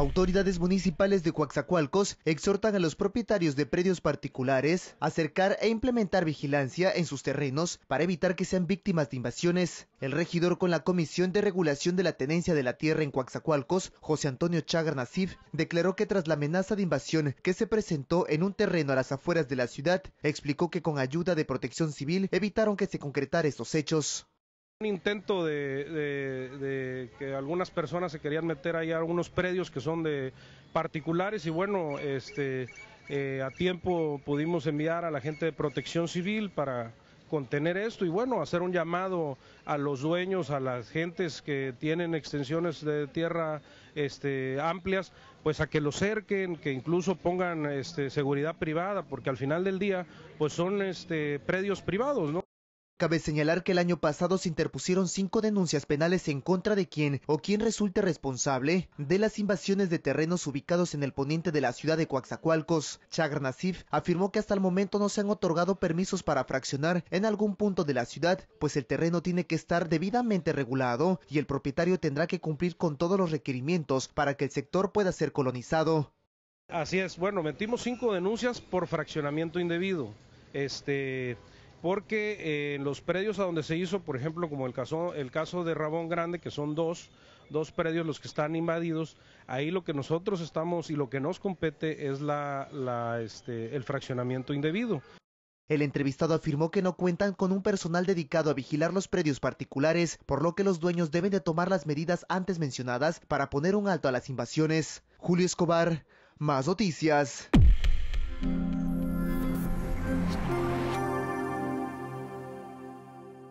Autoridades municipales de Coaxacualcos exhortan a los propietarios de predios particulares a acercar e implementar vigilancia en sus terrenos para evitar que sean víctimas de invasiones. El regidor con la Comisión de Regulación de la Tenencia de la Tierra en Coaxacualcos, José Antonio Chagar Nasif, declaró que tras la amenaza de invasión que se presentó en un terreno a las afueras de la ciudad, explicó que con ayuda de protección civil evitaron que se concretara estos hechos un intento de, que algunas personas se querían meter ahí a algunos predios que son de particulares y bueno, este, eh, a tiempo pudimos enviar a la gente de protección civil para contener esto y bueno, hacer un llamado a los dueños, a las gentes que tienen extensiones de tierra este, amplias, pues a que lo cerquen, que incluso pongan este, seguridad privada, porque al final del día pues son este, predios privados, ¿no? Cabe señalar que el año pasado se interpusieron cinco denuncias penales en contra de quien o quien resulte responsable de las invasiones de terrenos ubicados en el poniente de la ciudad de Coaxacualcos. Chagar afirmó que hasta el momento no se han otorgado permisos para fraccionar en algún punto de la ciudad, pues el terreno tiene que estar debidamente regulado y el propietario tendrá que cumplir con todos los requerimientos para que el sector pueda ser colonizado. Así es, bueno, metimos cinco denuncias por fraccionamiento indebido. Este, porque eh, en los predios a donde se hizo, por ejemplo, como el caso, el caso de Rabón Grande, que son dos, dos predios los que están invadidos, ahí lo que nosotros estamos y lo que nos compete es este, el fraccionamiento indebido. El entrevistado afirmó que no cuentan con un personal dedicado a vigilar los predios particulares, por lo que los dueños deben de tomar las medidas antes mencionadas para poner un alto a las invasiones. Julio Escobar, más noticias.